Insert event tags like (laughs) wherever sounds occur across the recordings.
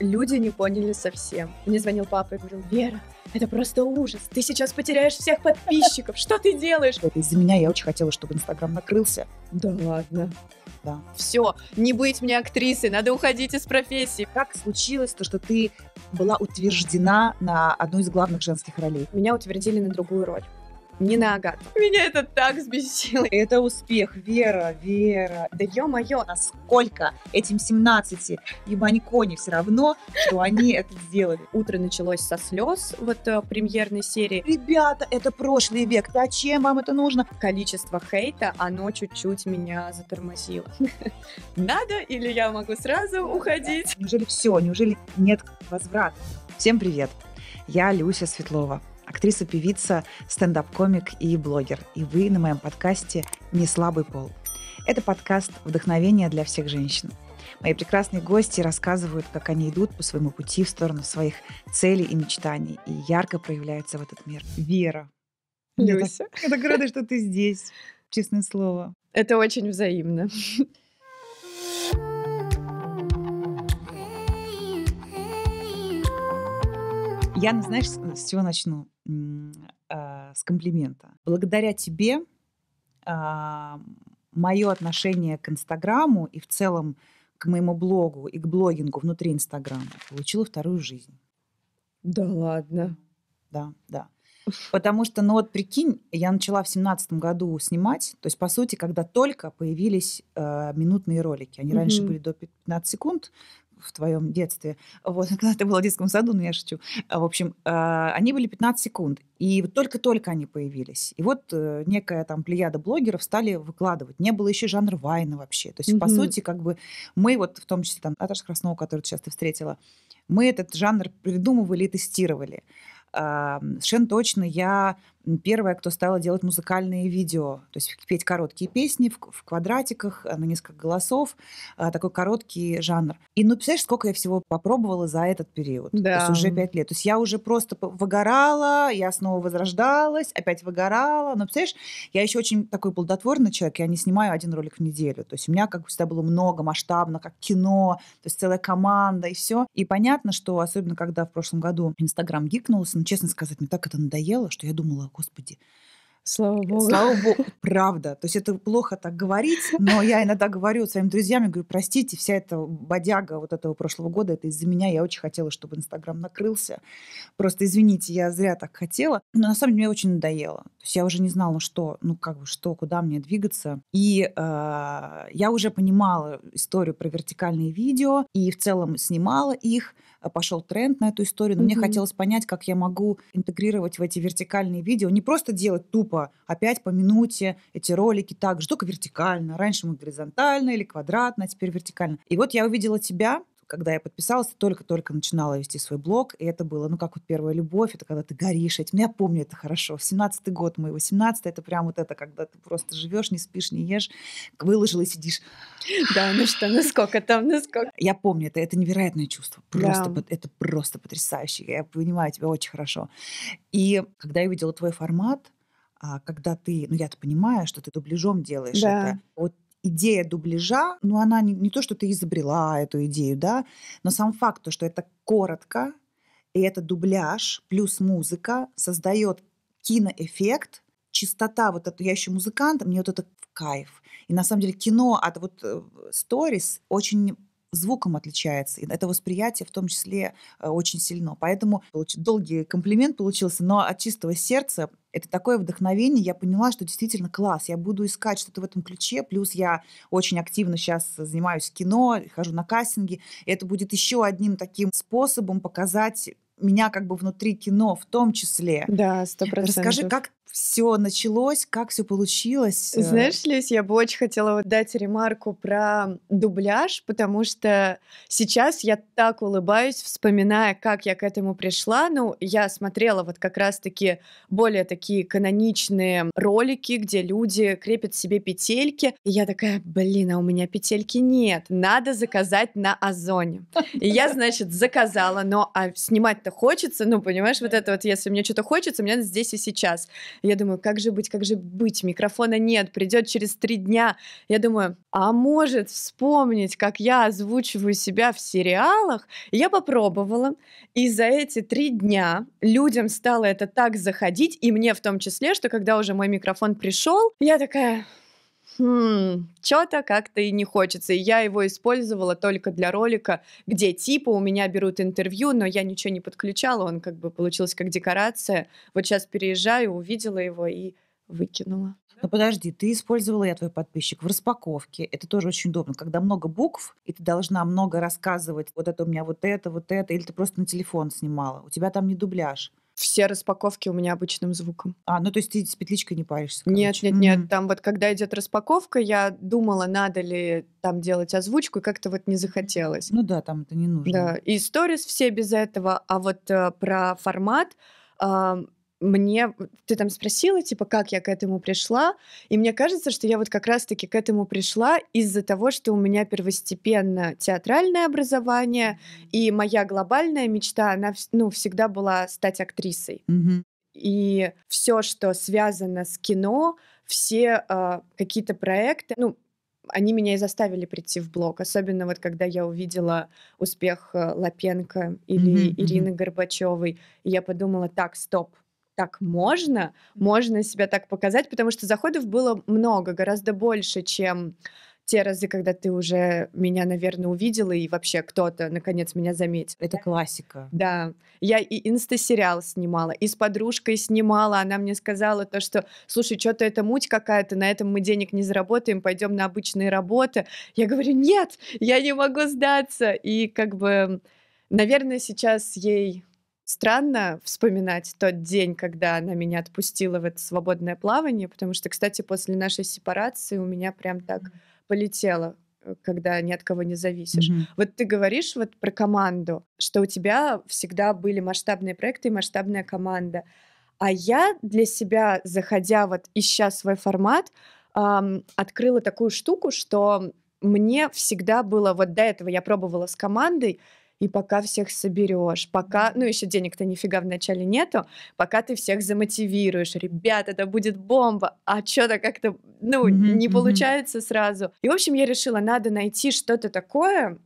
люди не поняли совсем. Мне звонил папа и говорил, Вера, это просто ужас. Ты сейчас потеряешь всех подписчиков. Что ты делаешь? Это из-за меня я очень хотела, чтобы Инстаграм накрылся. Да ладно. Да. Все, не быть мне актрисой, надо уходить из профессии. Как случилось то, что ты была утверждена на одну из главных женских ролей? Меня утвердили на другую роль не на агат. Меня это так взбесило. Это успех, вера, вера. Да ё-моё, насколько этим 17 не все равно, что они это сделали. Утро началось со слез вот э, премьерной серии. Ребята, это прошлый век, зачем вам это нужно? Количество хейта, оно чуть-чуть меня затормозило. (laughs) Надо или я могу сразу ну уходить? Неужели все, неужели нет возврата? Всем привет, я Люся Светлова, актриса, певица, стендап-комик и блогер. И вы на моем подкасте «Не слабый пол». Это подкаст «Вдохновение для всех женщин». Мои прекрасные гости рассказывают, как они идут по своему пути в сторону своих целей и мечтаний и ярко проявляется в этот мир. Вера. Люся. я так рада, что ты здесь, честное слово. Это очень взаимно. Я, знаешь, с чего начну? Э, с комплимента. Благодаря тебе а, мое отношение к Инстаграму и в целом к моему блогу и к блогингу внутри Инстаграма получило вторую жизнь. Да ладно. Да, да. Потому что, ну вот прикинь, я начала в семнадцатом году снимать, то есть, по сути, когда только появились э, минутные ролики. Они угу. раньше были до 15 секунд, в твоем детстве. Вот, (laughs) когда ты была в детском саду, ну я шучу. А, в общем, а, они были 15 секунд. И вот только-только они появились. И вот э, некая там плеяда блогеров стали выкладывать. Не было еще жанра вайна вообще. То есть, mm-hmm. по сути, как бы мы вот, в том числе там Наташа Краснова, которую ты сейчас ты встретила, мы этот жанр придумывали и тестировали. Совершенно точно я первая, кто стала делать музыкальные видео, то есть петь короткие песни в, в квадратиках э, на несколько голосов, э, такой короткий жанр. И ну, представляешь, сколько я всего попробовала за этот период, да. то есть уже пять лет. То есть я уже просто выгорала, я снова возрождалась, опять выгорала. Но представляешь, я еще очень такой плодотворный человек, я не снимаю один ролик в неделю. То есть у меня как всегда было много, масштабно, как кино, то есть целая команда и все. И понятно, что особенно когда в прошлом году Инстаграм гикнулся, ну, честно сказать, мне так это надоело, что я думала, господи, Слава э, богу. Слава богу, (laughs) правда. То есть это плохо так говорить, но я иногда говорю своим друзьям, я говорю, простите, вся эта бодяга вот этого прошлого года, это из-за меня, я очень хотела, чтобы Инстаграм накрылся. Просто извините, я зря так хотела. Но на самом деле мне очень надоело. То есть я уже не знала, ну что, ну как бы, что, куда мне двигаться. И э, я уже понимала историю про вертикальные видео, и в целом снимала их пошел тренд на эту историю, но mm-hmm. мне хотелось понять, как я могу интегрировать в эти вертикальные видео, не просто делать тупо, опять по минуте эти ролики так же, только вертикально. Раньше мы горизонтально или квадратно, а теперь вертикально. И вот я увидела тебя, когда я подписалась, только-только начинала вести свой блог, и это было, ну, как вот первая любовь, это когда ты горишь этим. Я помню это хорошо. В 17-й год моего, 17 это прям вот это, когда ты просто живешь, не спишь, не ешь, выложила и сидишь. Да, ну что, ну сколько там, ну сколько. (laughs) Я помню это, это невероятное чувство. Просто, да. это просто потрясающе. Я понимаю тебя очень хорошо. И когда я увидела твой формат, а, когда ты, ну я-то понимаю, что ты дубляжом делаешь да. это, вот идея дубляжа, ну она не, не то, что ты изобрела эту идею, да, но сам факт, то, что это коротко, и это дубляж плюс музыка создает киноэффект, чистота, вот это, я еще музыкант, мне вот это кайф. И на самом деле кино от вот э, сторис очень звуком отличается. И это восприятие в том числе э, очень сильно. Поэтому долгий комплимент получился, но от чистого сердца это такое вдохновение. Я поняла, что действительно класс. Я буду искать что-то в этом ключе. Плюс я очень активно сейчас занимаюсь кино, хожу на кастинги. И это будет еще одним таким способом показать меня как бы внутри кино в том числе. Да, сто процентов. Расскажи, как все началось, как все получилось? Э. Знаешь, Люсь, я бы очень хотела вот дать ремарку про дубляж, потому что сейчас я так улыбаюсь, вспоминая, как я к этому пришла. Ну, я смотрела вот как раз-таки более такие каноничные ролики, где люди крепят себе петельки. И я такая, блин, а у меня петельки нет, надо заказать на Озоне. И я, значит, заказала, но а снимать-то хочется, ну, понимаешь, вот это вот, если мне что-то хочется, мне здесь и сейчас. Я думаю, как же быть, как же быть, микрофона нет, придет через три дня. Я думаю, а может вспомнить, как я озвучиваю себя в сериалах? я попробовала, и за эти три дня людям стало это так заходить, и мне в том числе, что когда уже мой микрофон пришел, я такая, хм, что-то как-то и не хочется. И я его использовала только для ролика, где типа у меня берут интервью, но я ничего не подключала, он как бы получился как декорация. Вот сейчас переезжаю, увидела его и выкинула. Но подожди, ты использовала, я твой подписчик, в распаковке. Это тоже очень удобно, когда много букв, и ты должна много рассказывать. Вот это у меня вот это, вот это. Или ты просто на телефон снимала. У тебя там не дубляж все распаковки у меня обычным звуком. А, ну то есть ты с петличкой не паришься? Короче. Нет, нет, нет. Mm-hmm. Там вот когда идет распаковка, я думала, надо ли там делать озвучку, и как-то вот не захотелось. Ну да, там это не нужно. Да, и сторис все без этого, а вот э, про формат... Э, мне, ты там спросила, типа, как я к этому пришла, и мне кажется, что я вот как раз-таки к этому пришла из-за того, что у меня первостепенно театральное образование, и моя глобальная мечта, она, ну, всегда была стать актрисой. Mm-hmm. И все, что связано с кино, все э, какие-то проекты, ну, они меня и заставили прийти в блог, особенно вот когда я увидела успех э, Лапенко или mm-hmm, Ирины mm-hmm. Горбачевой, я подумала, так, стоп, так можно, можно себя так показать, потому что заходов было много, гораздо больше, чем те разы, когда ты уже меня, наверное, увидела, и вообще кто-то, наконец, меня заметил. Это классика. Да. Я и инстасериал снимала, и с подружкой снимала. Она мне сказала то, что, слушай, что-то это муть какая-то, на этом мы денег не заработаем, пойдем на обычные работы. Я говорю, нет, я не могу сдаться. И как бы, наверное, сейчас ей странно вспоминать тот день, когда она меня отпустила в это свободное плавание, потому что, кстати, после нашей сепарации у меня прям так mm-hmm. полетело э, когда ни от кого не зависишь. Mm-hmm. Вот ты говоришь вот про команду, что у тебя всегда были масштабные проекты и масштабная команда. А я для себя, заходя вот ища свой формат, эм, открыла такую штуку, что мне всегда было, вот до этого я пробовала с командой, и пока всех соберешь, пока, ну еще денег-то нифига вначале нету, пока ты всех замотивируешь, ребят, это будет бомба, а что-то как-то, ну, mm-hmm, не получается сразу. И, в общем, я решила, надо найти что-то такое,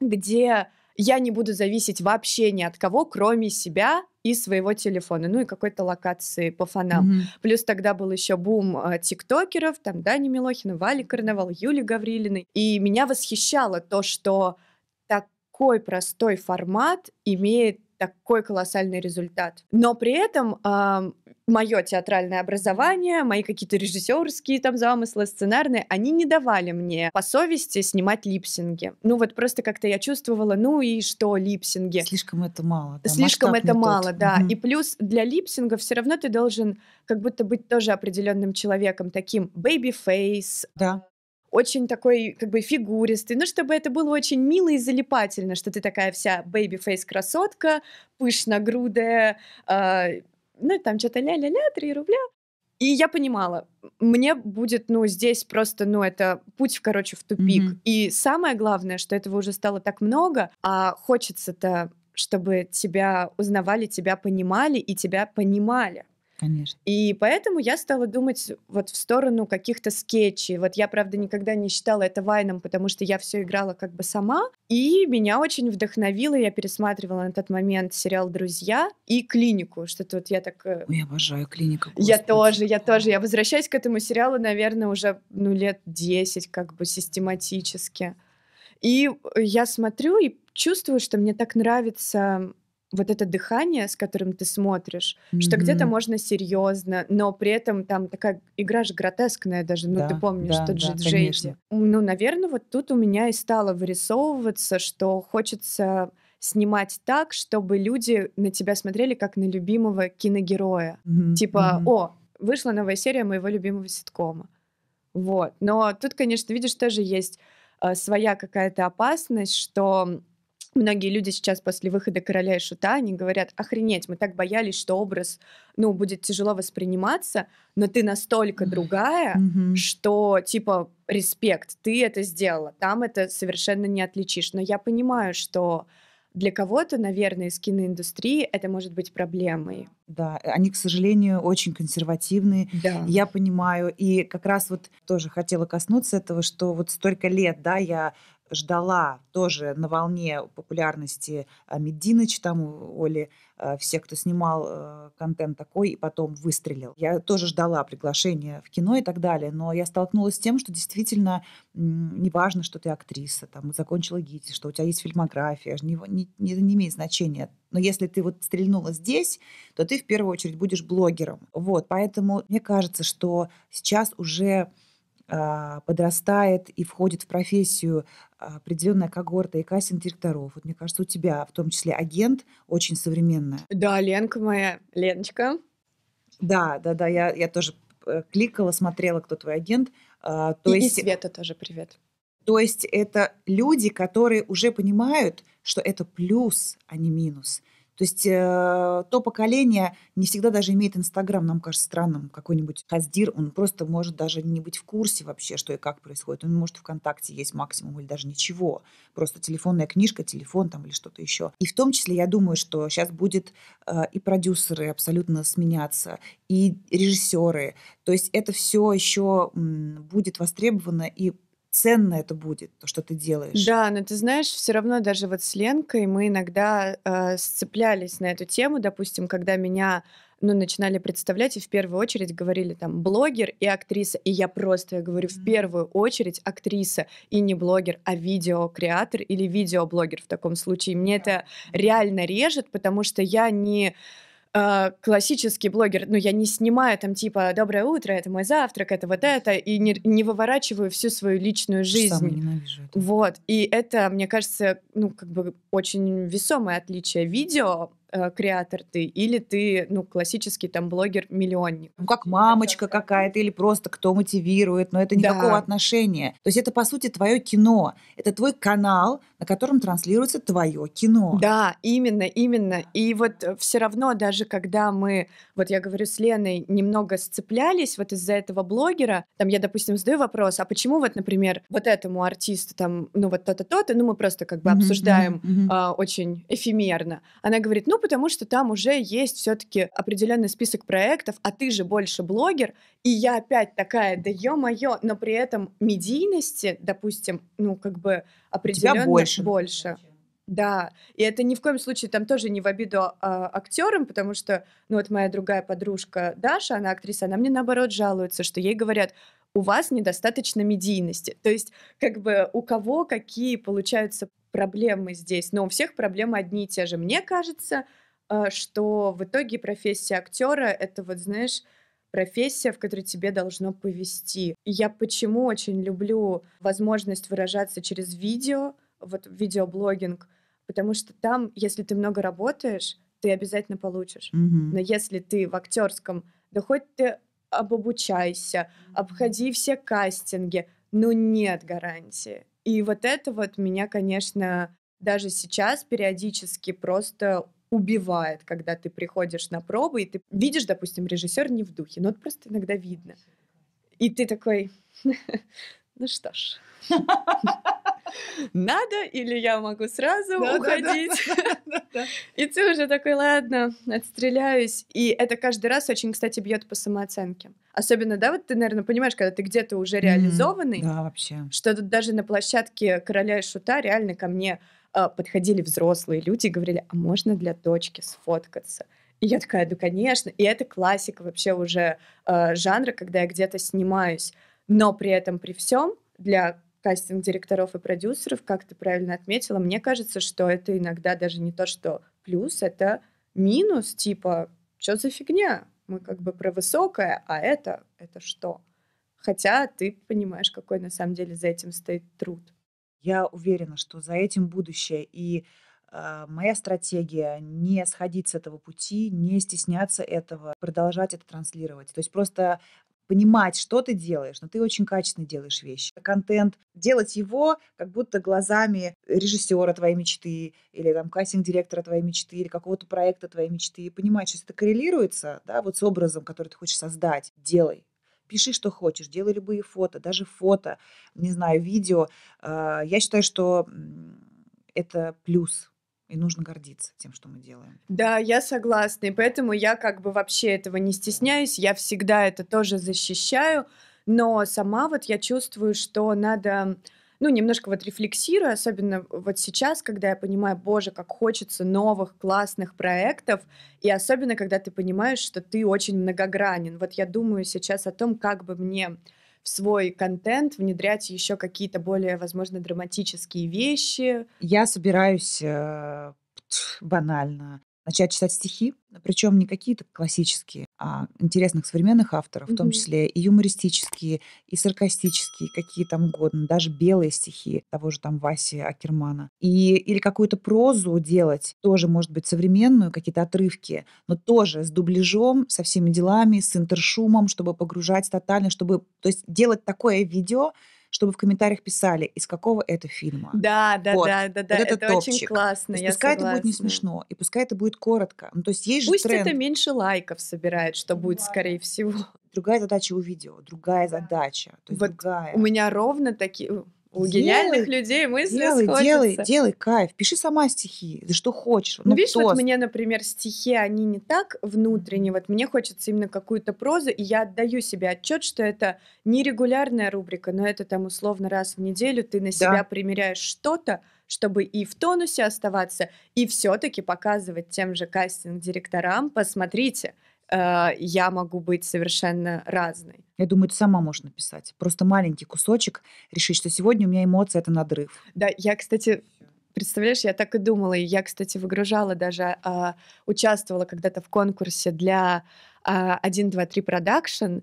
где я не буду зависеть вообще ни от кого, кроме себя и своего телефона, ну и какой-то локации по фонам. Mm-hmm. Плюс тогда был еще бум э, тиктокеров, там Дани Милохина, Вали Карнавал, Юли Гаврилиной. И меня восхищало то, что такой простой формат имеет такой колоссальный результат. Но при этом э, мое театральное образование, мои какие-то режиссерские там замыслы, сценарные, они не давали мне по совести снимать липсинги. Ну вот просто как-то я чувствовала, ну и что липсинги? Слишком это мало. Да, Слишком это мало, тот. да. Угу. И плюс для липсинга все равно ты должен как будто быть тоже определенным человеком, таким baby face. Да очень такой как бы фигуристый, ну, чтобы это было очень мило и залипательно, что ты такая вся бэйби-фейс-красотка, пышногрудая, э, ну, там что-то ля-ля-ля, три рубля. И я понимала, мне будет, ну, здесь просто, ну, это путь, короче, в тупик. Mm-hmm. И самое главное, что этого уже стало так много, а хочется-то, чтобы тебя узнавали, тебя понимали и тебя понимали. Конечно. И поэтому я стала думать вот в сторону каких-то скетчей. Вот я, правда, никогда не считала это вайном, потому что я все играла как бы сама. И меня очень вдохновило, я пересматривала на тот момент сериал «Друзья» и «Клинику», что тут я так... Э, Ой, обожаю «Клинику». Господи. Я тоже, я тоже. Я возвращаюсь к этому сериалу, наверное, уже ну, лет 10 как бы систематически. И я смотрю и чувствую, что мне так нравится вот это дыхание, с которым ты смотришь, mm-hmm. что где-то можно серьезно, но при этом там такая игра же гротескная даже, ну да, ты помнишь да, тот да, же Ну, наверное, вот тут у меня и стало вырисовываться, что хочется снимать так, чтобы люди на тебя смотрели как на любимого киногероя. Mm-hmm. Типа, mm-hmm. о, вышла новая серия моего любимого ситкома. Вот. Но тут, конечно, видишь, тоже есть э, своя какая-то опасность, что Многие люди сейчас после выхода «Короля и шута», они говорят, охренеть, мы так боялись, что образ, ну, будет тяжело восприниматься, но ты настолько другая, что, типа, респект, ты это сделала, там это совершенно не отличишь. Но я понимаю, что для кого-то, наверное, из киноиндустрии это может быть проблемой. Да, они, к сожалению, очень консервативные. Да. Я понимаю. И как раз вот тоже хотела коснуться этого, что вот столько лет, да, я ждала тоже на волне популярности а, Мединыч, там у Оли а, все, кто снимал э, контент такой, и потом выстрелил. Я тоже ждала приглашения в кино и так далее, но я столкнулась с тем, что действительно не важно, что ты актриса, там, закончила ГИТИ, что у тебя есть фильмография, не, не, не имеет значения. Но если ты вот стрельнула здесь, то ты в первую очередь будешь блогером. Вот, поэтому мне кажется, что сейчас уже а, подрастает и входит в профессию а, определенная когорта и кассинг-директоров. Вот мне кажется, у тебя в том числе агент очень современная. Да, Ленка моя, Леночка. Да, да, да, я, я тоже э, кликала, смотрела, кто твой агент. А, то и, есть... и Света тоже привет. То есть это люди, которые уже понимают, что это плюс, а не минус. То есть э, то поколение не всегда даже имеет Инстаграм, нам кажется странным. Какой-нибудь Хаздир, он просто может даже не быть в курсе вообще, что и как происходит. Он может ВКонтакте есть максимум или даже ничего. Просто телефонная книжка, телефон там или что-то еще. И в том числе я думаю, что сейчас будет э, и продюсеры абсолютно сменяться, и режиссеры. То есть это все еще м, будет востребовано и ценно это будет, то, что ты делаешь. Да, но ты знаешь, все равно даже вот с Ленкой мы иногда э, сцеплялись на эту тему, допустим, когда меня ну, начинали представлять, и в первую очередь говорили там блогер и актриса. И я просто я говорю, в первую очередь актриса и не блогер, а видеокреатор или видеоблогер в таком случае. Мне это реально режет, потому что я не а, классический блогер, ну, я не снимаю там типа «Доброе утро, это мой завтрак, это вот это», и не, не выворачиваю всю свою личную жизнь. Сам ненавижу это. Вот, и это, мне кажется, ну, как бы очень весомое отличие видео Э, креатор ты, или ты, ну, классический там блогер-миллионник. Ну, как мамочка какая-то, или просто кто мотивирует, но это никакого да. отношения. То есть это, по сути, твое кино. Это твой канал, на котором транслируется твое кино. Да, именно, именно. И вот э, все равно, даже когда мы, вот я говорю с Леной, немного сцеплялись вот из-за этого блогера, там я, допустим, задаю вопрос, а почему вот, например, вот этому артисту там, ну, вот то-то, то-то, ну, мы просто как бы mm-hmm, обсуждаем mm-hmm. Э, очень эфемерно. Она говорит, ну, потому что там уже есть все-таки определенный список проектов, а ты же больше блогер, и я опять такая, да ё-моё, но при этом медийности, допустим, ну, как бы определенно больше. больше. Да, и это ни в коем случае там тоже не в обиду а, актерам, потому что, ну вот моя другая подружка Даша, она актриса, она мне наоборот жалуется, что ей говорят, у вас недостаточно медийности. То есть, как бы у кого какие получаются проблемы здесь, но у всех проблемы одни и те же. Мне кажется, э, что в итоге профессия актера это вот, знаешь, профессия, в которой тебе должно повести. я почему очень люблю возможность выражаться через видео, вот видеоблогинг, потому что там, если ты много работаешь, ты обязательно получишь. Mm-hmm. Но если ты в актерском, да хоть ты обобучайся, обходи все кастинги, но ну нет гарантии. И вот это вот меня, конечно, даже сейчас периодически просто убивает, когда ты приходишь на пробы, и ты видишь, допустим, режиссер не в духе, но это просто иногда видно. И ты такой, (laughs) ну что ж. (laughs) надо или я могу сразу да, уходить. Да, да, (laughs) и ты уже такой, ладно, отстреляюсь. И это каждый раз очень, кстати, бьет по самооценке. Особенно, да, вот ты, наверное, понимаешь, когда ты где-то уже реализованный, да, вообще. что тут даже на площадке короля и шута реально ко мне э, подходили взрослые люди и говорили, а можно для дочки сфоткаться? И я такая, ну конечно, и это классика вообще уже э, жанра, когда я где-то снимаюсь, но при этом при всем для кастинг-директоров и продюсеров, как ты правильно отметила, мне кажется, что это иногда даже не то, что плюс, это минус, типа, что за фигня? Мы как бы про высокое, а это, это что? Хотя ты понимаешь, какой на самом деле за этим стоит труд. Я уверена, что за этим будущее. И а, моя стратегия не сходить с этого пути, не стесняться этого, продолжать это транслировать. То есть просто понимать, что ты делаешь, но ты очень качественно делаешь вещи. Контент, делать его как будто глазами режиссера твоей мечты или там кастинг-директора твоей мечты или какого-то проекта твоей мечты и понимать, что это коррелируется, да, вот с образом, который ты хочешь создать, делай пиши, что хочешь, делай любые фото, даже фото, не знаю, видео. Э, я считаю, что это плюс и нужно гордиться тем, что мы делаем. Да, я согласна. И поэтому я как бы вообще этого не стесняюсь. Я всегда это тоже защищаю. Но сама вот я чувствую, что надо ну, немножко вот рефлексирую, особенно вот сейчас, когда я понимаю, боже, как хочется новых классных проектов, и особенно, когда ты понимаешь, что ты очень многогранен. Вот я думаю сейчас о том, как бы мне в свой контент внедрять еще какие-то более, возможно, драматические вещи. Я собираюсь э, банально начать читать стихи, причем не какие-то классические, а интересных современных авторов, в том числе и юмористические, и саркастические, какие там угодно, даже белые стихи того же там Васи Акермана. И, или какую-то прозу делать, тоже, может быть, современную, какие-то отрывки, но тоже с дубляжом, со всеми делами, с интершумом, чтобы погружать тотально, чтобы, то есть делать такое видео, чтобы в комментариях писали, из какого это фильма. Да, да, вот. да, да, да. Вот это, это очень классно. Есть, я пускай согласна. это будет не смешно, и пускай это будет коротко. Ну, то есть есть Пусть же тренд. это меньше лайков собирает, что да. будет, скорее всего. Другая задача у видео, другая задача. То есть вот другая. У меня ровно такие у делай, гениальных людей мысли делай, сходятся. Делай, делай, кайф. Пиши сама стихи, за что хочешь. Ну, ну видишь, тост. вот мне, например, стихи, они не так внутренние. Вот мне хочется именно какую-то прозу, и я отдаю себе отчет, что это не регулярная рубрика, но это там условно раз в неделю ты на себя примеряешь что-то, чтобы и в тонусе оставаться, и все-таки показывать тем же кастинг-директорам, посмотрите, Э, я могу быть совершенно разной. Я думаю, ты сама можешь написать. Просто маленький кусочек решить, что сегодня у меня эмоция — это надрыв. Да, я, кстати, Представляешь, я так и думала. И я, кстати, выгружала даже, э, участвовала когда-то в конкурсе для а, один два три продакшн.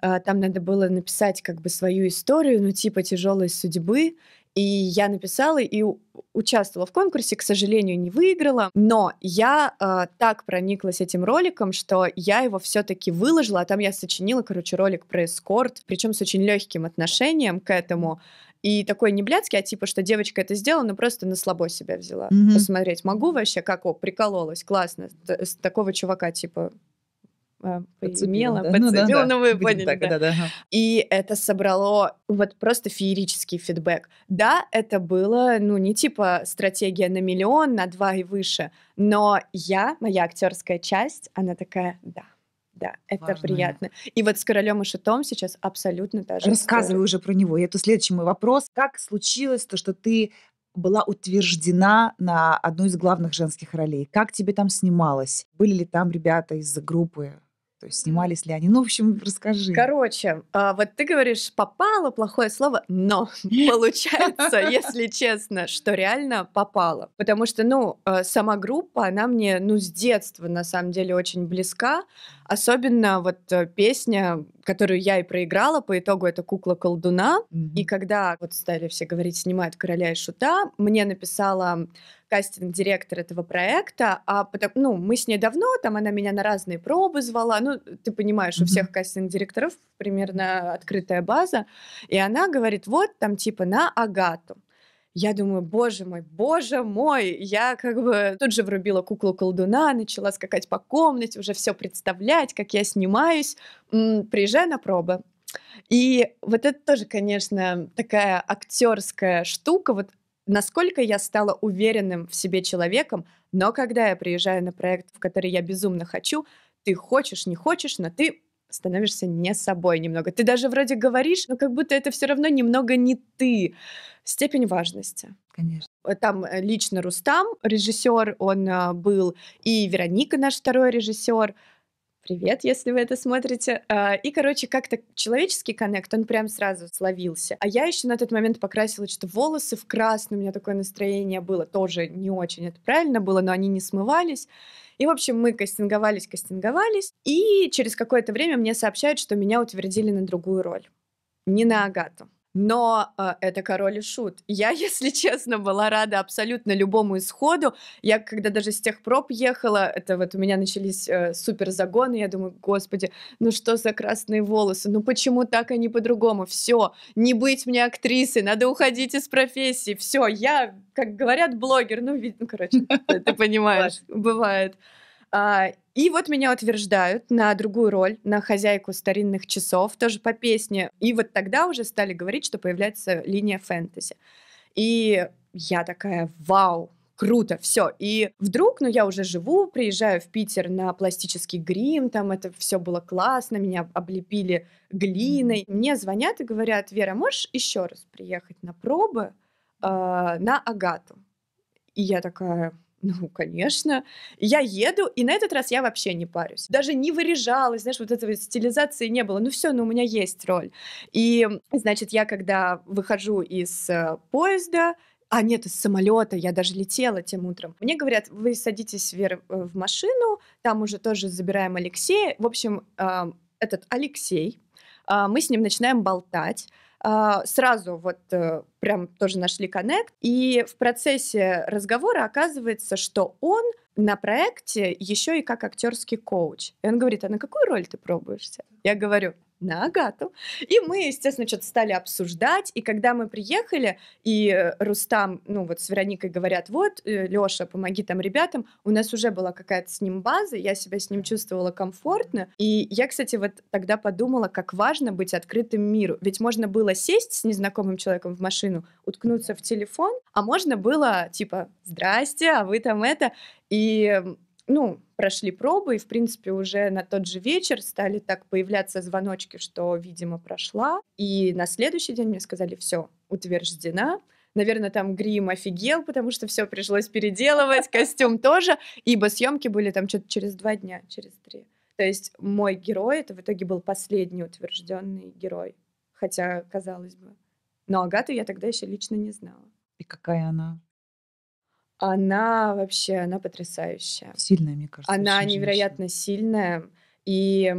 А, там надо было написать как бы свою историю, ну типа тяжелой судьбы. И я написала и участвовала в конкурсе, к сожалению, не выиграла, но я э, так прониклась этим роликом, что я его все-таки выложила, а там я сочинила, короче, ролик про эскорт, причем с очень легким отношением к этому. И такой не блядский, а типа, что девочка это сделала, но просто на слабо себя взяла. Mm-hmm. Посмотреть, могу вообще, как, о, прикололась, классно, с такого чувака, типа, Э, поимела, да? подцепила, ну, да, да. вы ну, Будем поняли. Так, да. Да, да. И это собрало вот просто феерический фидбэк. Да, это было, ну, не типа стратегия на миллион, на два и выше, но я, моя актерская часть, она такая, да, да, это Важно. приятно. И вот с королем и шутом сейчас абсолютно даже. же. Рассказывай история. уже про него. И это следующий мой вопрос. Как случилось то, что ты была утверждена на одну из главных женских ролей? Как тебе там снималось? Были ли там ребята из группы? То есть снимались ли они? Ну, в общем, расскажи. Короче, а, вот ты говоришь, попало плохое слово, но (laughs) получается, (laughs) если честно, что реально попало. Потому что, ну, а, сама группа, она мне, ну, с детства, на самом деле, очень близка. Особенно вот э, песня которую я и проиграла. По итогу это кукла колдуна. Mm-hmm. И когда вот стали все говорить, снимают короля и шута, мне написала кастинг-директор этого проекта, а потом, ну, мы с ней давно, там она меня на разные пробы звала, ну, ты понимаешь, mm-hmm. у всех кастинг-директоров примерно открытая база, и она говорит, вот там типа на Агату. Я думаю, боже мой, боже мой, я как бы тут же врубила куклу колдуна, начала скакать по комнате, уже все представлять, как я снимаюсь, приезжаю на пробы. И вот это тоже, конечно, такая актерская штука, вот насколько я стала уверенным в себе человеком, но когда я приезжаю на проект, в который я безумно хочу, ты хочешь, не хочешь, но ты становишься не собой немного. Ты даже вроде говоришь, но как будто это все равно немного не ты. Степень важности. Конечно. Э, там э, лично Рустам, режиссер, он э, был, и Вероника, наш второй режиссер. Привет, если вы это смотрите. А, и, короче, как-то человеческий коннект, он прям сразу словился. А я еще на тот момент покрасила что волосы в красный, у меня такое настроение было, тоже не очень это правильно было, но они не смывались. И, в общем, мы кастинговались, кастинговались, и через какое-то время мне сообщают, что меня утвердили на другую роль. Не на Агату но э, это король и шут. Я, (laughs) если честно, была рада абсолютно любому исходу. Я когда даже с тех проб ехала, это вот у меня начались э, супер загоны, я думаю, господи, ну что за красные волосы, ну почему так, а не по-другому? Все, не быть мне актрисой, надо уходить из профессии, все, я, как говорят блогер, ну, видно, ну, короче, (laughs) ты понимаешь, бывает. А, и вот меня утверждают на другую роль, на хозяйку старинных часов, тоже по песне. И вот тогда уже стали говорить, что появляется линия фэнтези. И я такая, вау, круто, все. И вдруг, ну, я уже живу, приезжаю в Питер на пластический грим, там это все было классно, меня облепили глиной. Мне звонят и говорят, Вера, можешь еще раз приехать на пробы э, на Агату? И я такая, ну, конечно. Я еду, и на этот раз я вообще не парюсь. Даже не выряжалась, знаешь, вот этой стилизации не было. Ну все, ну у меня есть роль. И, значит, я когда выхожу из э, поезда, а нет, из самолета, я даже летела тем утром. Мне говорят, вы садитесь вверх э, в машину, там уже тоже забираем Алексея. В общем, э, этот Алексей, мы с ним начинаем болтать. А, сразу вот э, прям тоже нашли коннект, и в процессе разговора оказывается, что он на проекте еще и как актерский коуч. И он говорит, а на какую роль ты пробуешься? Я говорю, на Агату. И мы, естественно, что-то стали обсуждать. И когда мы приехали, и э, Рустам, ну вот с Вероникой говорят, вот, э, Лёша, помоги там ребятам, у нас уже была какая-то с ним база, я себя с ним чувствовала комфортно. И я, кстати, вот тогда подумала, как важно быть открытым миру. Ведь можно было сесть с незнакомым человеком в машину, уткнуться в телефон, а можно было типа «Здрасте, а вы там это?» И ну, прошли пробы, и, в принципе, уже на тот же вечер стали так появляться звоночки, что, видимо, прошла. И на следующий день мне сказали, все, утверждена. Наверное, там грим офигел, потому что все пришлось переделывать, костюм тоже, ибо съемки были там что-то через два дня, через три. То есть мой герой это в итоге был последний утвержденный герой, хотя казалось бы. Но Агату я тогда еще лично не знала. И какая она? она вообще, она потрясающая. Сильная, мне кажется. Она невероятно сильная. И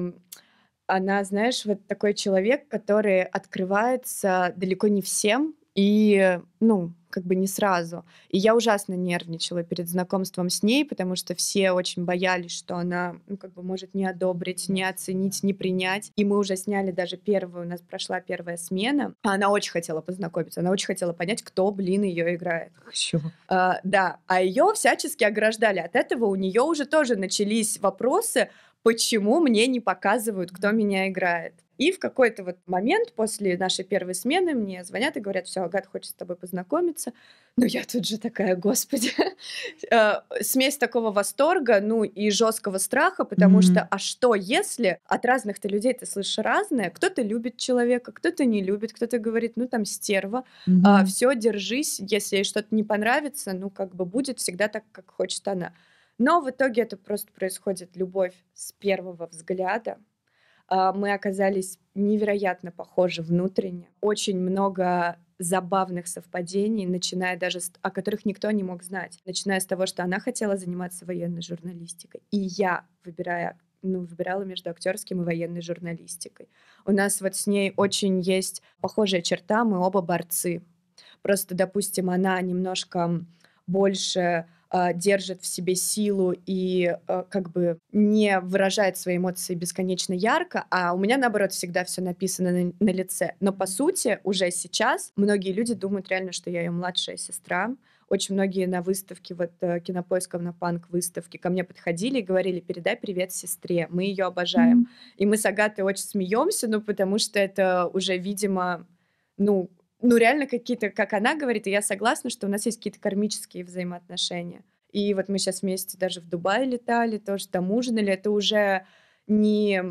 она, знаешь, вот такой человек, который открывается далеко не всем, и, ну, как бы не сразу. И я ужасно нервничала перед знакомством с ней, потому что все очень боялись, что она ну, как бы может не одобрить, не оценить, не принять. И мы уже сняли даже первую, у нас прошла первая смена. А она очень хотела познакомиться, она очень хотела понять, кто, блин, ее играет. Еще. А, да, а ее всячески ограждали. От этого у нее уже тоже начались вопросы, почему мне не показывают, кто меня играет. И в какой-то вот момент после нашей первой смены мне звонят и говорят, все, Агат хочет с тобой познакомиться. Ну, я тут же такая, господи. (laughs) А, смесь такого восторга, ну, и жесткого страха, потому что, а что если от разных-то людей ты слышишь разное? Кто-то любит человека, кто-то не любит, кто-то говорит, ну, там, стерва, а все, держись, если ей что-то не понравится, ну, как бы будет всегда так, как хочет она. Но в итоге это просто происходит любовь с первого взгляда а, мы оказались невероятно похожи внутренне. Очень много забавных совпадений, начиная даже с, о которых никто не мог знать, начиная с того, что она хотела заниматься военной журналистикой, и я, выбирая ну, выбирала между актерским и военной журналистикой. У нас вот с ней очень есть похожая черта, мы оба борцы. Просто, допустим, она немножко больше а, держит в себе силу и э, как бы не выражает свои эмоции бесконечно ярко, а у меня, наоборот, всегда все написано на, на лице. Но, по сути, уже сейчас многие люди думают реально, что я ее младшая сестра, очень многие на выставке, вот э, кинопоисков на панк выставке, ко мне подходили и говорили, передай привет сестре, мы ее обожаем. Mm-hmm. И мы с Агатой очень смеемся, ну, потому что это уже, видимо, ну, ну, реально какие-то, как она говорит, и я согласна, что у нас есть какие-то кармические взаимоотношения. И вот мы сейчас вместе даже в Дубае летали, тоже там ужинали. Это уже не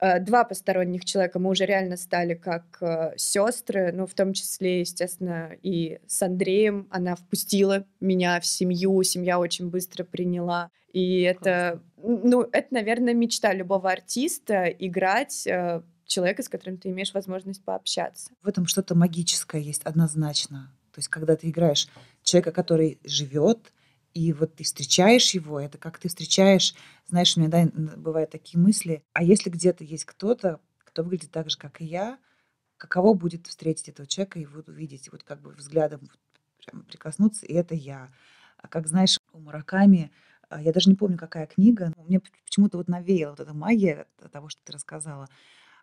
э, два посторонних человека, мы уже реально стали как э, сестры, ну, в том числе, естественно, и с Андреем она впустила меня в семью, семья очень быстро приняла. И это, ну, это, наверное, мечта любого артиста — играть э, человека, с которым ты имеешь возможность пообщаться. В этом что-то магическое есть однозначно. То есть, когда ты играешь человека, который живет, и вот ты встречаешь его, это как ты встречаешь, знаешь, у меня да, бывают такие мысли, а если где-то есть кто-то, кто выглядит так же, как и я, каково будет встретить этого человека и вот увидеть, вот как бы взглядом прям прикоснуться, и это я. А как знаешь, у Мураками, а, я даже не помню, какая книга, но мне почему-то вот навеяла вот эта магия того, что ты рассказала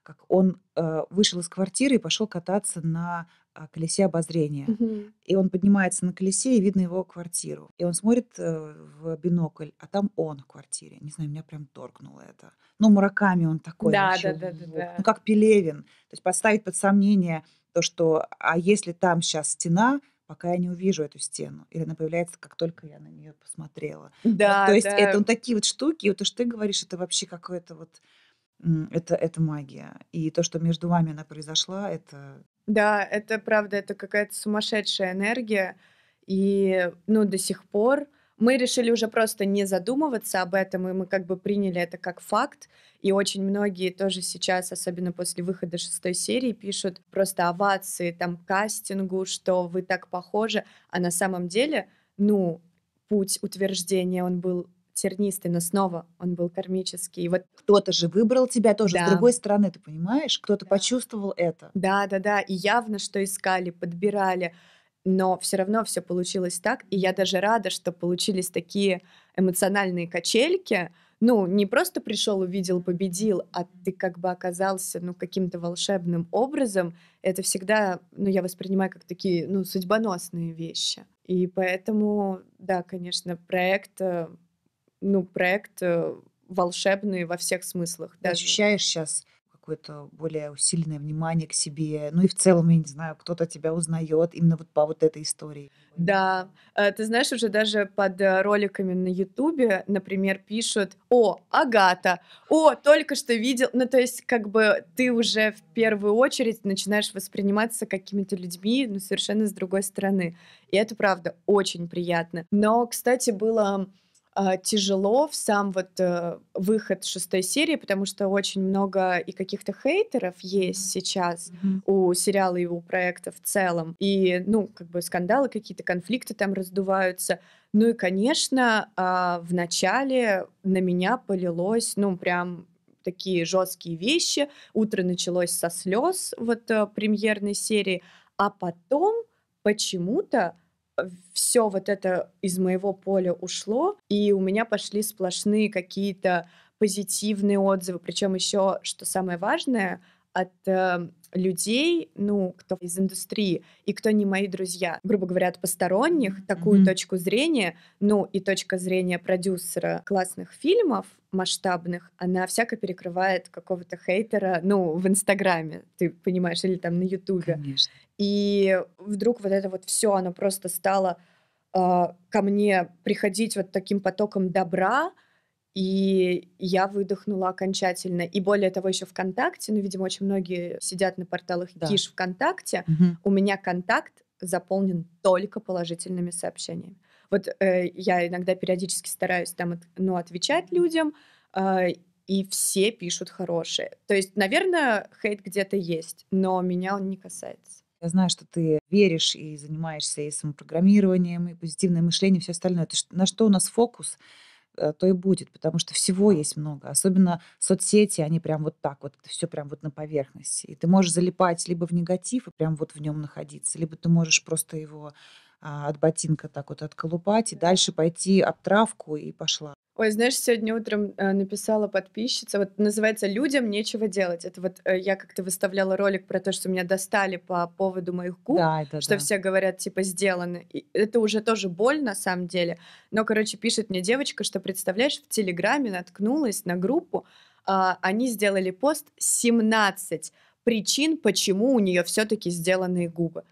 как он э, вышел из квартиры и пошел кататься на э, колесе обозрения. Угу. И он поднимается на колесе, и видно его квартиру. И он смотрит э, в бинокль, а там он в квартире. Не знаю, меня прям торкнуло это. Ну, Мураками он такой. Да, вообще, да, да, да, ну, да. Ну, как Пелевин. То есть поставить под сомнение то, что, а если там сейчас стена, пока я не увижу эту стену. Или она появляется, как только я на нее посмотрела. Да, вот, то есть да. это вот такие вот штуки, вот то, что ты говоришь, это вообще какое-то вот это, это магия. И то, что между вами она произошла, это... Да, это правда, это какая-то сумасшедшая энергия. И, ну, до сих пор мы решили уже просто не задумываться об этом, и мы как бы приняли это как факт. И очень многие тоже сейчас, особенно после выхода шестой серии, пишут просто овации там кастингу, что вы так похожи. А на самом деле, ну, путь утверждения, он был тернистый, но снова он был кармический. И вот кто-то же выбрал тебя тоже. Да. С другой стороны, ты понимаешь, кто-то да. почувствовал это. Да, да, да. И явно, что искали, подбирали. Но все равно все получилось так. И я даже рада, что получились такие эмоциональные качельки. Ну, не просто пришел, увидел, победил, а ты как бы оказался, ну, каким-то волшебным образом. Это всегда, ну, я воспринимаю как такие, ну, судьбоносные вещи. И поэтому, да, конечно, проект э, ну, проект э, волшебный во всех смыслах. даже. ощущаешь сейчас какое-то более усиленное внимание к себе, ну и в целом, я не знаю, кто-то тебя узнает именно вот по вот этой истории. Да, э, ты знаешь, уже даже под э, роликами на Ютубе, например, пишут, о, Агата, о, только что видел, ну то есть как бы ты уже в первую очередь начинаешь восприниматься какими-то людьми, но ну, совершенно с другой стороны, и это правда очень приятно. Но, кстати, было а, тяжело в сам вот э, выход шестой серии, потому что очень много и каких-то хейтеров есть сейчас mm-hmm. у сериала и у проекта в целом. И, ну, как бы скандалы какие-то, конфликты там раздуваются. Ну и, конечно, э, в начале на меня полилось, ну, прям такие жесткие вещи. Утро началось со слез вот э, премьерной серии, а потом почему-то все вот это из моего поля ушло, и у меня пошли сплошные какие-то позитивные отзывы. Причем еще, что самое важное, от э, людей, ну, кто из индустрии и кто не мои друзья, грубо говоря, от посторонних, такую mm-hmm. точку зрения, ну, и точка зрения продюсера классных фильмов масштабных, она всяко перекрывает какого-то хейтера, ну, в Инстаграме, ты понимаешь, или там на Ютубе. И вдруг вот это вот все, оно просто стало э, ко мне приходить вот таким потоком добра, и я выдохнула окончательно. И более того, еще ВКонтакте, ну, видимо, очень многие сидят на порталах да. Киш ВКонтакте. Угу. У меня контакт заполнен только положительными сообщениями. Вот э, я иногда периодически стараюсь там, от, ну, отвечать людям, э, и все пишут хорошие. То есть, наверное, хейт где-то есть, но меня он не касается. Я знаю, что ты веришь и занимаешься и самопрограммированием, и позитивное мышление, и все остальное. Это на что у нас фокус? Э, то и будет, потому что всего есть много. Особенно соцсети, они прям вот так вот, все прям вот на поверхности. И ты можешь залипать либо в негатив и прям вот в нем находиться, либо ты можешь просто его а, от ботинка так вот отколупать и дальше пойти об травку и пошла. Ой, знаешь, сегодня утром э, написала подписчица, вот называется «Людям нечего делать». Это вот э, я как-то выставляла ролик про то, что меня достали по поводу моих губ, да, это, что да. все говорят, типа, сделаны, И это уже тоже боль на самом деле. Но, короче, пишет мне девочка, что, представляешь, в Телеграме наткнулась на группу, а, они сделали пост «17 причин, почему у нее все-таки сделаны губы».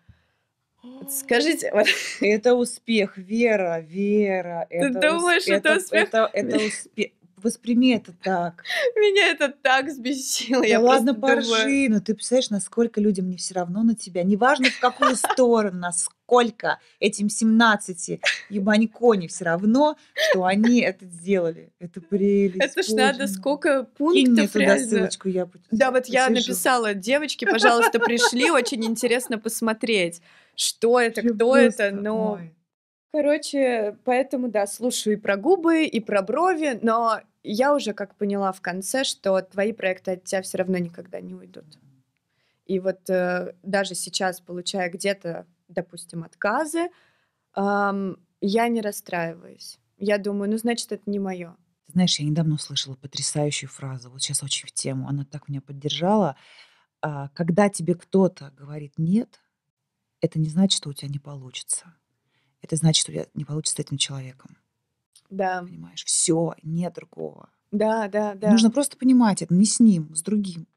Скажите, вот, (laughs) это успех, Вера, Вера. Ты это думаешь, усп... это, это успех? Это, это успех. Восприми это так. Меня это так взбесило. Да я ладно, поржи, но ну ты представляешь, насколько людям не все равно на тебя. Неважно, в какую сторону, насколько этим 17 ебанько не все равно, что они это сделали. Это прелесть. Это ж надо сколько пунктов мне туда ссылочку, я Да, вот я написала, девочки, пожалуйста, пришли, очень интересно посмотреть что это, кто это, но... Короче, поэтому, да, слушаю и про губы, и про брови, но я уже как поняла в конце, что твои проекты от тебя все равно никогда не уйдут. И вот э, даже сейчас, получая где-то, допустим, отказы, эм, я не расстраиваюсь. Я думаю, ну, значит, это не мое. знаешь, я недавно услышала потрясающую фразу, вот сейчас очень в тему, она так меня поддержала. А, когда тебе кто-то говорит «нет», это не значит, что у тебя не получится. Это значит, что у тебя не получится с этим человеком. Да. Понимаешь? Все, нет другого. Да, да, да. Нужно просто понимать это не с ним, с другим.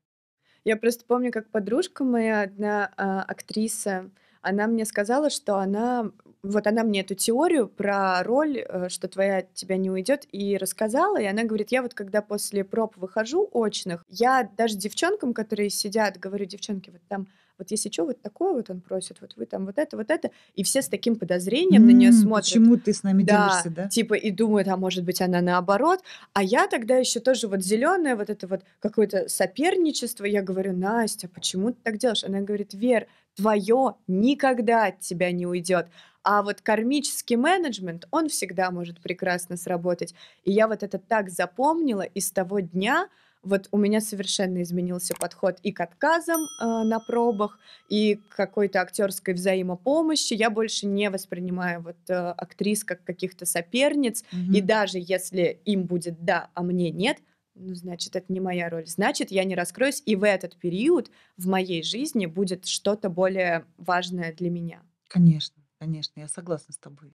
Я просто помню, как подружка моя, одна а, актриса, она мне сказала, что она вот она мне эту теорию про роль, э, что твоя от тебя не уйдет, и рассказала, и она говорит, я вот когда после проб выхожу очных, я даже девчонкам, которые сидят, говорю, девчонки, вот там вот если что, вот такое вот он просит, вот вы там вот это, вот это, и все с таким подозрением на нее смотрят. Почему ты с нами делишься, да? Типа и думают, а может быть она наоборот, а я тогда еще тоже вот зеленая, вот это вот какое-то соперничество, я говорю, Настя, почему ты так делаешь? Она говорит, Вер, твое никогда от тебя не уйдет. А вот кармический менеджмент, он всегда может прекрасно сработать. И я вот это так запомнила, и с того дня вот у меня совершенно изменился подход и к отказам э, на пробах, и к какой-то актерской взаимопомощи. Я больше не воспринимаю вот э, актрис как каких-то соперниц, mm и даже если им будет да, а мне нет, ну, значит, это не моя роль. Значит, я не раскроюсь, и в этот период в моей жизни будет что-то более важное для меня. Конечно, конечно, я согласна с тобой.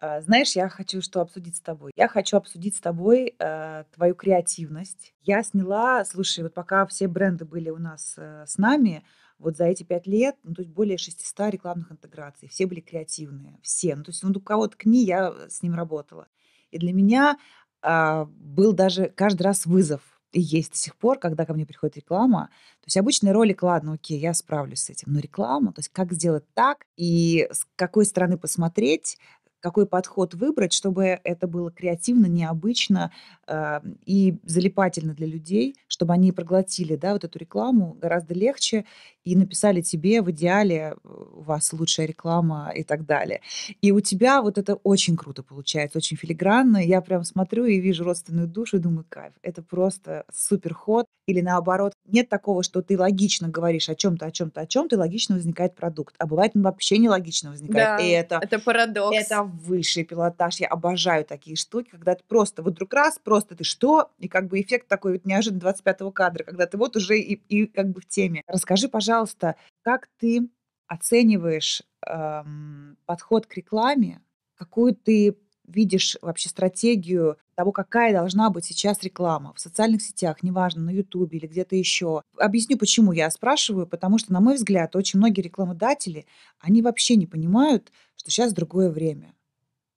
А, знаешь, я хочу что обсудить с тобой. Я хочу обсудить с тобой э, твою креативность. Я сняла, слушай, вот пока все бренды были у нас э, с нами, вот за эти пять лет, ну, то есть более 600 рекламных интеграций. Все были креативные, все. Ну, то есть ну, у кого-то кни, я э, с ним работала. И для меня э, был даже каждый раз вызов. И есть до сих пор, когда ко мне приходит реклама. То есть обычный ролик, ладно, окей, я справлюсь с этим. Но реклама, то есть как сделать так и с какой стороны посмотреть, какой подход выбрать, чтобы это было креативно, необычно э, и залипательно для людей, чтобы они проглотили да, вот эту рекламу гораздо легче и написали тебе в идеале у вас лучшая реклама и так далее. И у тебя вот это очень круто получается, очень филигранно. Я прям смотрю и вижу родственную душу и думаю, кайф, это просто супер ход. Или наоборот, нет такого, что ты логично говоришь о чем-то, о чем-то, о чем-то, и логично возникает продукт. А бывает ну, вообще нелогично возникает. Да, и это, это парадокс. Это высший пилотаж. Я обожаю такие штуки, когда ты просто вот вдруг раз, просто ты что? И как бы эффект такой вот неожиданный 25-го кадра, когда ты вот уже и, и как бы в теме. Расскажи, пожалуйста, пожалуйста, как ты оцениваешь эм, подход к рекламе, какую ты видишь вообще стратегию того, какая должна быть сейчас реклама в социальных сетях, неважно, на Ютубе или где-то еще. Объясню, почему я спрашиваю, потому что, на мой взгляд, очень многие рекламодатели, они вообще не понимают, что сейчас другое время.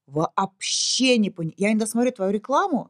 Вообще не понимаю. Я иногда смотрю твою рекламу,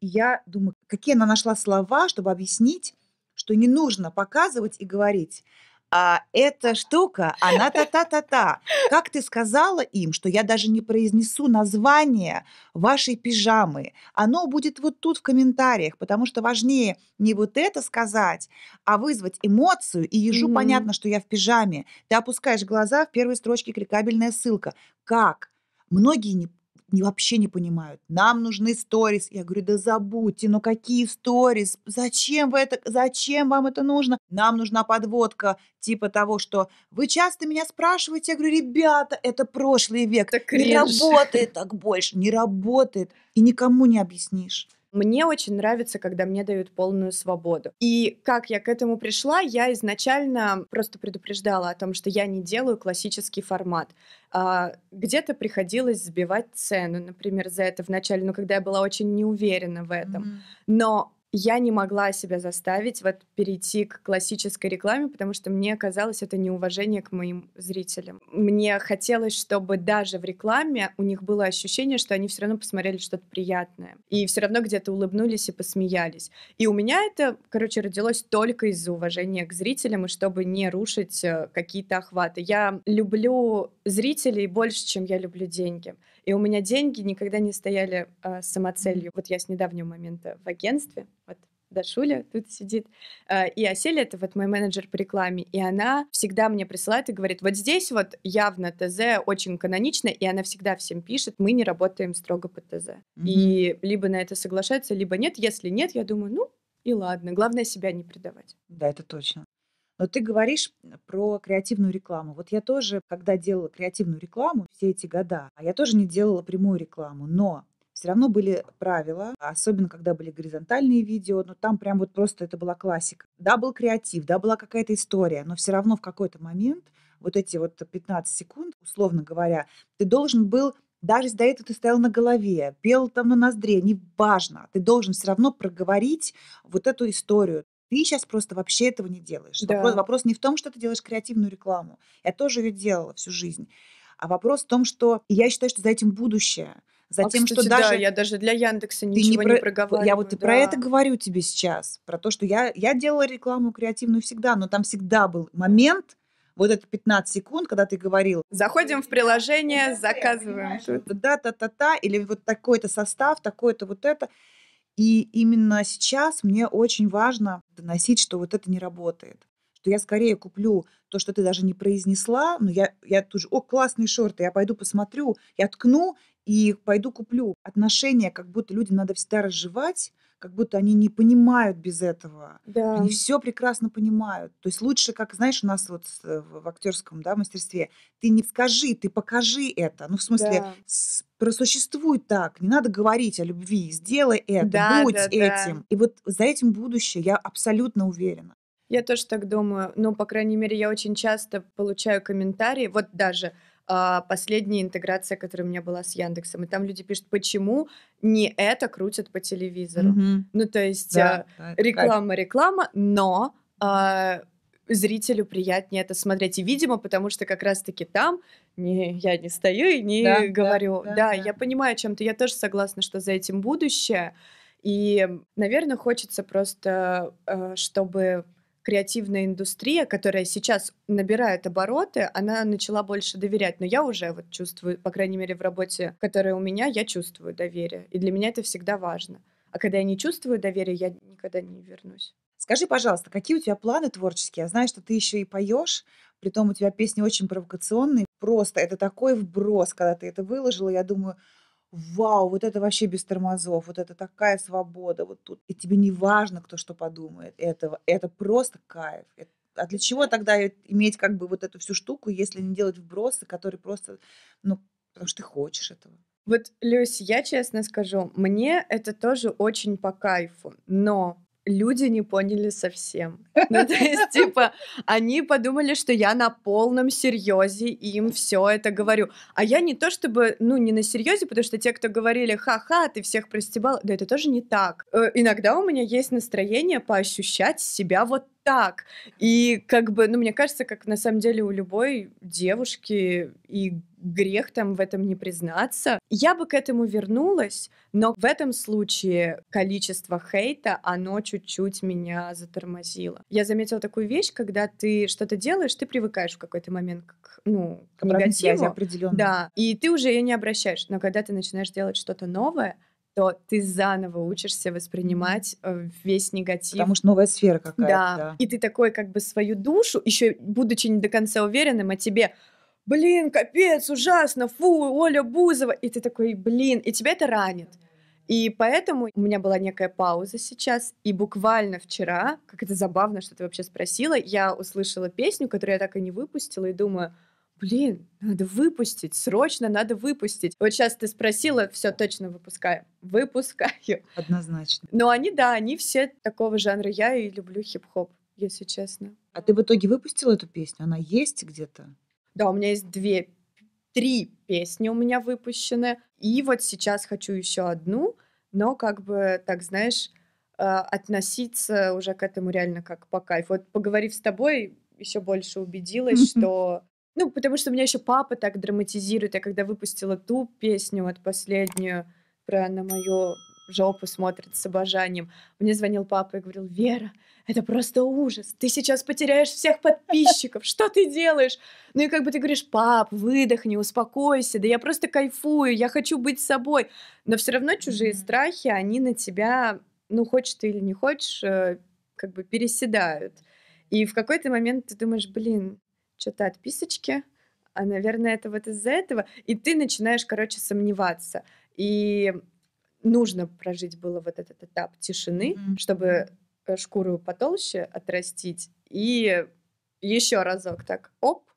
и я думаю, какие она нашла слова, чтобы объяснить что не нужно показывать и говорить, а эта штука, она (laughs) та-та-та-та. Как ты сказала им, что я даже не произнесу название вашей пижамы, оно будет вот тут в комментариях, потому что важнее не вот это сказать, а вызвать эмоцию, и ежу mm-hmm. понятно, что я в пижаме. Ты опускаешь глаза, в первой строчке кликабельная ссылка. Как? Многие не не, вообще не понимают. Нам нужны сторис. Я говорю, да забудьте, но какие сторис? Зачем вы это, зачем вам это нужно? Нам нужна подводка типа того, что вы часто меня спрашиваете. Я говорю, ребята, это прошлый век. Так не кринж. работает так больше, не работает. И никому не объяснишь. Мне очень нравится, когда мне дают полную свободу. И как я к этому пришла, я изначально просто предупреждала о том, что я не делаю классический формат. А, где-то приходилось сбивать цену, например, за это вначале, ну, когда я была очень неуверена в этом. Mm-hmm. Но я не могла себя заставить вот перейти к классической рекламе, потому что мне казалось это неуважение к моим зрителям. Мне хотелось, чтобы даже в рекламе у них было ощущение, что они все равно посмотрели что-то приятное и все равно где-то улыбнулись и посмеялись. И у меня это, короче, родилось только из-за уважения к зрителям и чтобы не рушить э, какие-то охваты. Я люблю зрителей больше, чем я люблю деньги. И у меня деньги никогда не стояли э, самоцелью. Вот я с недавнего момента в агентстве, вот Дашуля тут сидит. А, и Асель, это вот мой менеджер по рекламе, и она всегда мне присылает и говорит, вот здесь вот явно ТЗ очень канонично, и она всегда всем пишет, мы не работаем строго по ТЗ. Mm-hmm. И либо на это соглашается, либо нет. Если нет, я думаю, ну, и ладно. Главное себя не предавать. Да, это точно. Но ты говоришь про креативную рекламу. Вот я тоже, когда делала креативную рекламу все эти года, а я тоже не делала прямую рекламу, но все равно были правила, особенно когда были горизонтальные видео, но там прям вот просто это была классика. Да, был креатив, да, была какая-то история, но все равно в какой-то момент вот эти вот 15 секунд, условно говоря, ты должен был даже если до этого ты стоял на голове, пел там на ноздре, неважно, ты должен все равно проговорить вот эту историю. Ты сейчас просто вообще этого не делаешь. Да. Вопрос, вопрос не в том, что ты делаешь креативную рекламу. Я тоже ее делала всю жизнь. А вопрос в том, что я считаю, что за этим будущее. За а, тем, кстати, что даже... Да, я даже для Яндекса ничего не, про... не проговариваю. Я вот да. про это говорю тебе сейчас. Про то, что я, я делала рекламу креативную всегда, но там всегда был момент, вот это 15 секунд, когда ты говорил. Заходим в приложение, да, заказываем. Да-та-та-та, или вот такой-то состав, такой-то вот это. И именно сейчас мне очень важно доносить, что вот это не работает. Что я скорее куплю то, что ты даже не произнесла, но я, я тут же, о, классные шорты, я пойду посмотрю, я ткну, и пойду куплю. Отношения, как будто люди надо всегда разжевать, как будто они не понимают без этого. Да. Они все прекрасно понимают. То есть лучше, как знаешь, у нас вот э, в актерском да, мастерстве, ты не скажи, ты покажи это. Ну, в смысле, да. с, просуществуй так. Не надо говорить о любви. Сделай это, да, будь да, этим. Да. И вот за этим будущее, я абсолютно уверена. Я тоже так думаю. Ну, по крайней мере, я очень часто получаю комментарии. Вот даже а, последняя интеграция, которая у меня была с Яндексом. И там люди пишут, почему не это крутят по телевизору. Mm-hmm. Ну, то есть да, э, реклама, реклама, но э, зрителю приятнее это смотреть. И, видимо, потому что как раз-таки там не, я не стою и не да, говорю. Да, да, да, да, я понимаю о чем-то. Я тоже согласна, что за этим будущее. И, наверное, хочется просто, чтобы креативная индустрия, которая сейчас набирает обороты, она начала больше доверять. Но я уже вот чувствую, по крайней мере, в работе, которая у меня, я чувствую доверие. И для меня это всегда важно. А когда я не чувствую доверия, я никогда не вернусь. Скажи, пожалуйста, какие у тебя планы творческие? Я знаю, что ты еще и поешь, при том у тебя песни очень провокационные. Просто это такой вброс, когда ты это выложила. Я думаю, вау, вот это вообще без тормозов, вот это такая свобода вот тут. И тебе не важно, кто что подумает. этого, это просто кайф. Э, а для чего тогда иметь как бы вот эту всю штуку, если не делать вбросы, которые просто, ну, потому что ты хочешь этого. Вот, Люсь, я честно скажу, мне это тоже очень по кайфу, но люди не поняли совсем. Ну, то есть, типа, они подумали, что я на полном серьезе им все это говорю. А я не то чтобы, ну, не на серьезе, потому что те, кто говорили, ха-ха, ты всех простебал, да это тоже не так. Э, иногда у меня есть настроение поощущать себя вот так. И как бы, ну, мне кажется, как на самом деле у любой девушки и грех там в этом не признаться. Я бы к этому вернулась, но в этом случае количество хейта, оно чуть-чуть меня затормозило. Я заметила такую вещь, когда ты что-то делаешь, ты привыкаешь в какой-то момент к, ну, к, негативу. определенно. Да, и ты уже ее не обращаешь. Но когда ты начинаешь делать что-то новое, то ты заново учишься воспринимать э, весь негатив. Потому что новая сфера какая-то. Да. да. И ты такой как бы свою душу, еще будучи не до конца уверенным о а тебе, блин, капец, ужасно, фу, Оля Бузова. И ты такой, блин, и тебя это ранит. И поэтому у меня была некая пауза сейчас, и буквально вчера, как это забавно, что ты вообще спросила, я услышала песню, которую я так и не выпустила, и думаю, блин, надо выпустить, срочно надо выпустить. Вот сейчас ты спросила, все точно выпускаю. Выпускаю. Однозначно. Но они, да, они все такого жанра. Я и люблю хип-хоп, если честно. А ты в итоге выпустила эту песню? Она есть где-то? Да, у меня есть две, три песни у меня выпущены. И вот сейчас хочу еще одну, но как бы, так знаешь, а, относиться уже к этому реально как по кайфу. Вот поговорив с тобой, еще больше убедилась, что... Ну, потому что у меня еще папа так драматизирует. Я когда выпустила ту песню, вот последнюю, про на мое в жопу смотрит с обожанием. Мне звонил папа и говорил, Вера, это просто ужас, ты сейчас потеряешь всех подписчиков, что ты делаешь? Ну и как бы ты говоришь, пап, выдохни, успокойся, да я просто кайфую, я хочу быть собой. Но все равно чужие mm-hmm. страхи, они на тебя, ну хочешь ты или не хочешь, э, как бы переседают. И в какой-то момент ты думаешь, блин, что-то отписочки. а, наверное, это вот из-за этого. И ты начинаешь, короче, сомневаться. И нужно прожить было вот этот этап тишины, mm-hmm. чтобы э, шкуру потолще отрастить и еще разок так оп,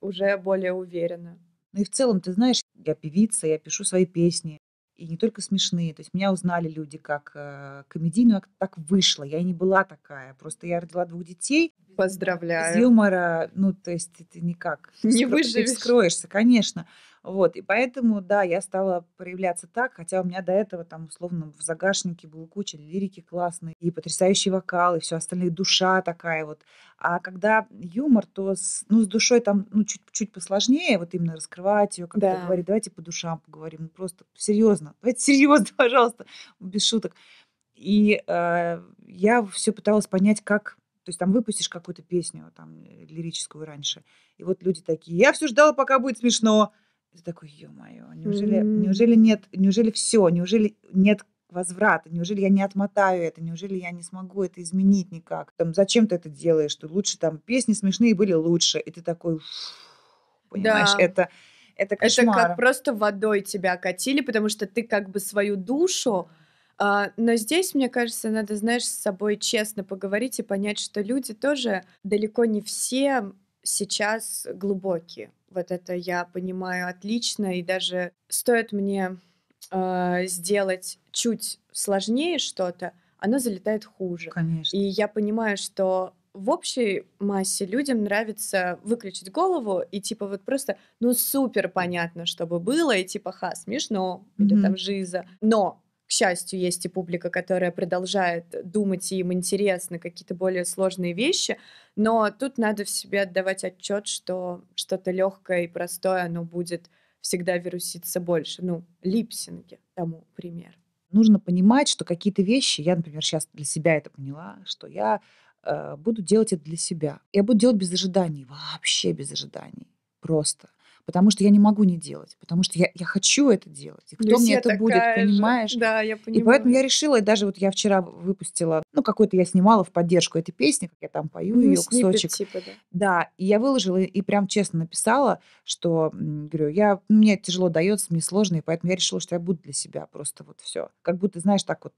уже более уверенно. Ну и в целом, ты знаешь, я певица, я пишу свои песни, и не только смешные. То есть меня узнали люди как э, комедийную, а так вышло. Я и не была такая. Просто я родила двух детей, Поздравляю. Без юмора, ну, то есть (laughs) ты никак не вскро... выживешь. Ты вскроешься, конечно. Вот, и поэтому, да, я стала проявляться так, хотя у меня до этого там условно в загашнике было куча лирики классной, и потрясающий вокал, и все остальные душа такая вот. А когда юмор, то с, ну, с душой там ну, чуть, чуть посложнее, вот именно раскрывать ее, как-то да. говорить, давайте по душам поговорим, ну, просто серьезно, (laughs) давайте серьезно, (laughs) пожалуйста, без шуток. И э, я все пыталась понять, как то есть там выпустишь какую-то песню там э, лирическую раньше. И вот люди такие, я все ждала, пока будет смешно. ты такой, ё-моё, неужели, mm-hmm. неужели нет, неужели все, неужели нет возврата, неужели я не отмотаю это, неужели я не смогу это изменить никак. Там, зачем ты это делаешь, что лучше там, песни смешные были лучше. И ты такой, понимаешь, да. это... Это, кошмар. это как просто водой тебя катили, потому что ты как бы свою душу а, но здесь, мне кажется, надо, знаешь, с собой честно поговорить и понять, что люди тоже далеко не все сейчас глубокие. Вот это я понимаю отлично, и даже стоит мне э, сделать чуть сложнее что-то, оно залетает хуже. Конечно. И я понимаю, что в общей массе людям нравится выключить голову и типа вот просто ну супер понятно, чтобы было и типа ха смешно mm-hmm. или там жиза, но к счастью, есть и публика, которая продолжает думать, и им интересны какие-то более сложные вещи, но тут надо в себе отдавать отчет, что что-то легкое и простое, оно будет всегда вируситься больше. Ну, липсинги тому пример. Нужно понимать, что какие-то вещи, я, например, сейчас для себя это поняла, что я э, буду делать это для себя. Я буду делать без ожиданий, вообще без ожиданий. Просто потому что я не могу не делать, потому что я, я хочу это делать. И ну, кто мне это будет, понимаешь? Да, я понимаю. И поэтому я решила, и даже вот я вчера выпустила, ну, какой-то я снимала в поддержку этой песни, как я там пою ну, ее кусочек. Типа, да. да, и я выложила и прям честно написала, что, говорю, я, мне тяжело дается, мне сложно, и поэтому я решила, что я буду для себя просто вот все. Как будто, знаешь, так вот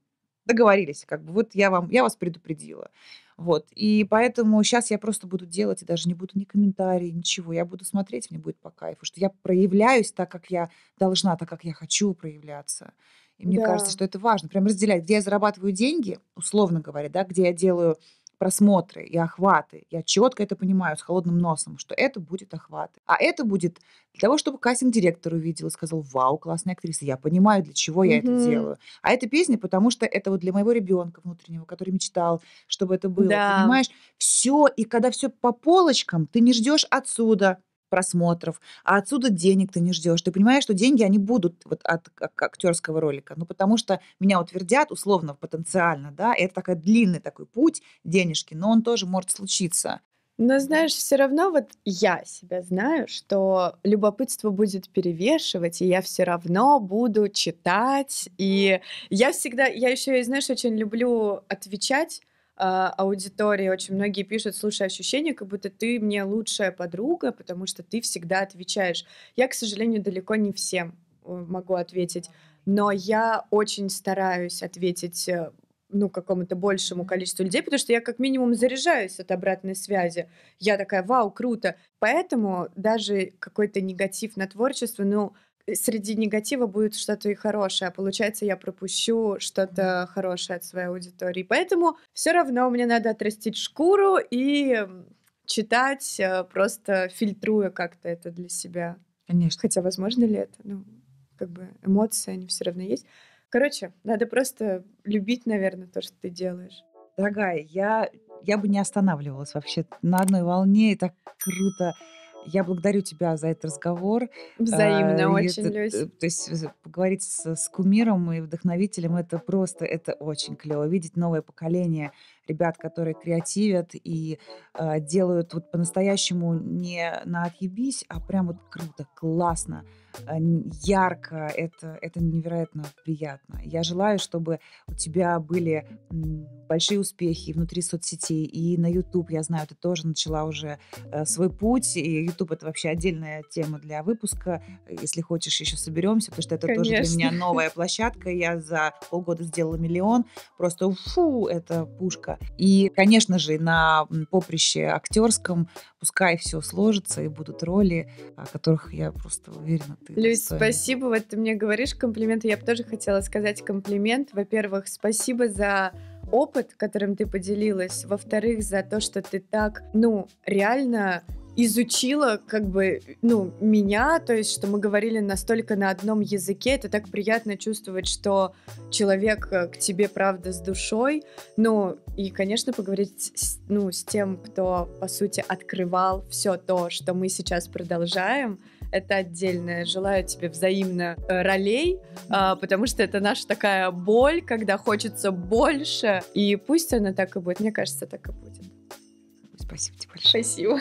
договорились, как бы вот я вам, я вас предупредила. Вот. И поэтому сейчас я просто буду делать, и даже не буду ни комментарий, ничего. Я буду смотреть, мне будет по кайфу, что я проявляюсь так, как я должна, так, как я хочу проявляться. И мне да. кажется, что это важно. Прям разделять, где я зарабатываю деньги, условно говоря, да, где я делаю просмотры и охваты. Я четко это понимаю с холодным носом, что это будет охваты. А это будет для того, чтобы кастинг-директор увидел и сказал, вау, классная актриса, я понимаю, для чего я это делаю. А эта песня, потому что это вот для моего ребенка внутреннего, который мечтал, чтобы это было, понимаешь? Все, и когда все по полочкам, ты не ждешь отсюда, просмотров, а отсюда денег ты не ждешь. Ты понимаешь, что деньги, они будут вот от актерского ролика, ну, потому что меня утвердят условно, потенциально, да, это такой длинный такой путь денежки, но он тоже может случиться. Но знаешь, все равно вот я себя знаю, что любопытство будет перевешивать, и я все равно буду читать. И я всегда, я еще, знаешь, очень люблю отвечать а, аудитории очень многие пишут, слушай, ощущение, как будто ты мне лучшая подруга, потому что ты всегда отвечаешь. Я, к сожалению, далеко не всем э, могу ответить, но я очень стараюсь ответить э, ну, какому-то большему количеству людей, потому что я как минимум заряжаюсь от обратной связи. Я такая, вау, круто. Поэтому даже какой-то негатив на творчество, ну, среди негатива будет что-то и хорошее. А получается, я пропущу что-то хорошее от своей аудитории. Поэтому все равно мне надо отрастить шкуру и читать, э, просто фильтруя как-то это для себя. Конечно. Хотя, возможно ли это? Ну, как бы эмоции, они все равно есть. Короче, надо просто любить, наверное, то, что ты делаешь. Дорогая, я, я бы не останавливалась вообще на одной волне, и так круто я благодарю тебя за этот разговор. Взаимно, а, очень, это, Люсь. Э, то есть э, поговорить с, с кумиром и вдохновителем, это просто, это очень клево. Видеть новое поколение ребят, которые креативят и э, делают вот по-настоящему не на отъебись, а прям вот круто, классно, э, ярко. Это, это невероятно приятно. Я желаю, чтобы у тебя были большие успехи внутри соцсетей и на YouTube. Я знаю, ты тоже начала уже э, свой путь, и YouTube это вообще отдельная тема для выпуска. Если хочешь, еще соберемся, потому что это Конечно. тоже для меня новая площадка. Я за полгода сделала миллион. Просто фу, это пушка. И, конечно же, на поприще актерском пускай все сложится и будут роли, о которых я просто уверена. Ты Люсь, достоин. спасибо, вот ты мне говоришь комплименты, я бы тоже хотела сказать комплимент. Во-первых, спасибо за опыт, которым ты поделилась. Во-вторых, за то, что ты так, ну, реально изучила как бы, ну, меня, то есть, что мы говорили настолько на одном языке, это так приятно чувствовать, что человек э, к тебе, правда, с душой, ну, и, конечно, поговорить, с, ну, с тем, кто, по сути, открывал все то, что мы сейчас продолжаем, это отдельное. Желаю тебе взаимно э, ролей, а, потому что это наша такая боль, когда хочется больше, и пусть она так и будет. Мне кажется, так и будет. Спасибо тебе большое. Спасибо.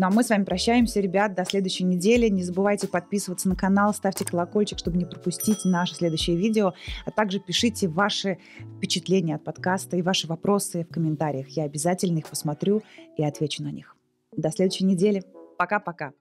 Ну а мы с вами прощаемся, ребят, до следующей недели. Не забывайте подписываться на канал, ставьте колокольчик, чтобы не пропустить наше следующее видео, а также пишите ваши впечатления от подкаста и ваши вопросы в комментариях. Я обязательно их посмотрю и отвечу на них. До следующей недели. Пока-пока.